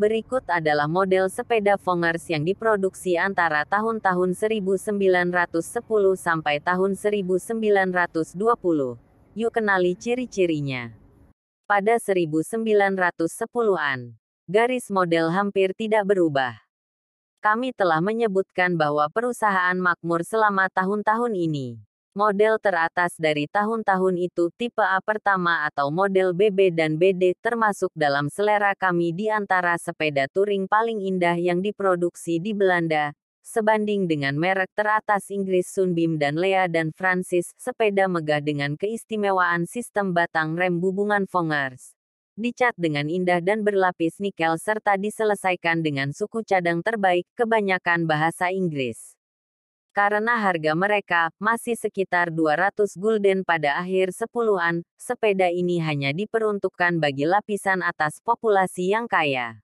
Berikut adalah model sepeda Fongers yang diproduksi antara tahun-tahun 1910 sampai tahun 1920. Yuk kenali ciri-cirinya. Pada 1910-an, garis model hampir tidak berubah. Kami telah menyebutkan bahwa perusahaan makmur selama tahun-tahun ini. Model teratas dari tahun-tahun itu tipe A pertama atau model BB dan BD termasuk dalam selera kami di antara sepeda touring paling indah yang diproduksi di Belanda. Sebanding dengan merek teratas Inggris Sunbeam dan Lea dan Francis, sepeda megah dengan keistimewaan sistem batang rem bubungan Fongers, Dicat dengan indah dan berlapis nikel serta diselesaikan dengan suku cadang terbaik, kebanyakan bahasa Inggris. Karena harga mereka masih sekitar 200 gulden pada akhir 10-an, sepeda ini hanya diperuntukkan bagi lapisan atas populasi yang kaya.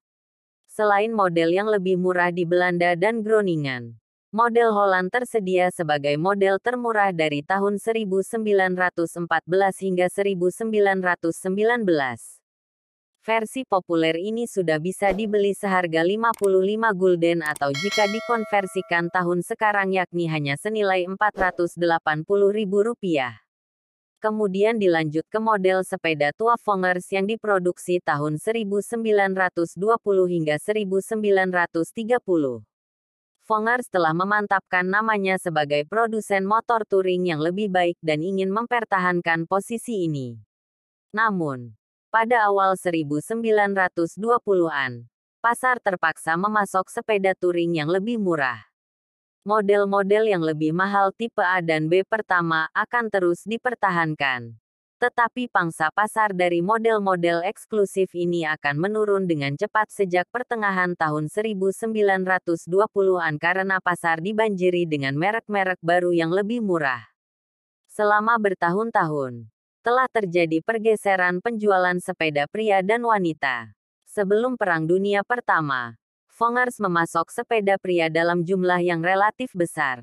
Selain model yang lebih murah di Belanda dan Groningen, model Holland tersedia sebagai model termurah dari tahun 1914 hingga 1919. Versi populer ini sudah bisa dibeli seharga 55 gulden atau jika dikonversikan tahun sekarang yakni hanya senilai 480 ribu rupiah. Kemudian dilanjut ke model sepeda tua Fongers yang diproduksi tahun 1920 hingga 1930. Fongers telah memantapkan namanya sebagai produsen motor touring yang lebih baik dan ingin mempertahankan posisi ini. Namun, pada awal 1920-an, pasar terpaksa memasok sepeda touring yang lebih murah. Model-model yang lebih mahal tipe A dan B pertama akan terus dipertahankan. Tetapi pangsa pasar dari model-model eksklusif ini akan menurun dengan cepat sejak pertengahan tahun 1920-an karena pasar dibanjiri dengan merek-merek baru yang lebih murah. Selama bertahun-tahun, telah terjadi pergeseran penjualan sepeda pria dan wanita. Sebelum Perang Dunia Pertama, Fongars memasok sepeda pria dalam jumlah yang relatif besar.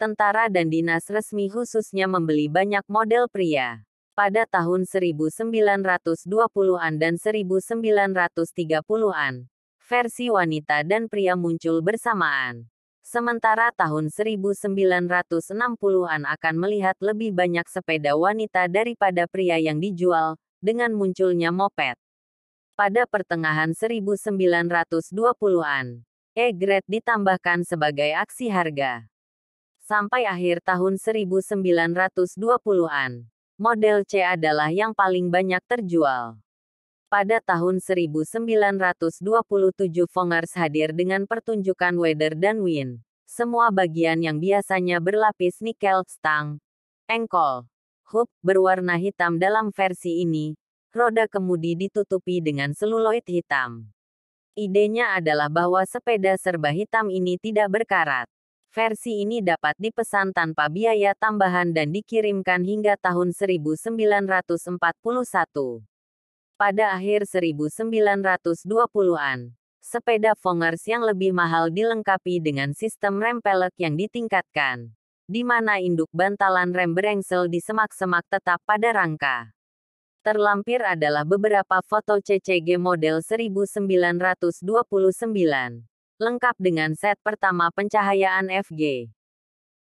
Tentara dan dinas resmi khususnya membeli banyak model pria. Pada tahun 1920-an dan 1930-an, versi wanita dan pria muncul bersamaan. Sementara tahun 1960-an akan melihat lebih banyak sepeda wanita daripada pria yang dijual, dengan munculnya moped. Pada pertengahan 1920-an, egret ditambahkan sebagai aksi harga. Sampai akhir tahun 1920-an, model C adalah yang paling banyak terjual. Pada tahun 1927 Fongers hadir dengan pertunjukan Weather dan Wind. Semua bagian yang biasanya berlapis nikel, stang, engkol, hub, berwarna hitam dalam versi ini. Roda kemudi ditutupi dengan seluloid hitam. Idenya adalah bahwa sepeda serba hitam ini tidak berkarat. Versi ini dapat dipesan tanpa biaya tambahan dan dikirimkan hingga tahun 1941. Pada akhir 1920-an, sepeda Fongers yang lebih mahal dilengkapi dengan sistem rem pelek yang ditingkatkan, di mana induk bantalan rem berengsel di semak-semak tetap pada rangka. Terlampir adalah beberapa foto CCG model 1929, lengkap dengan set pertama pencahayaan FG.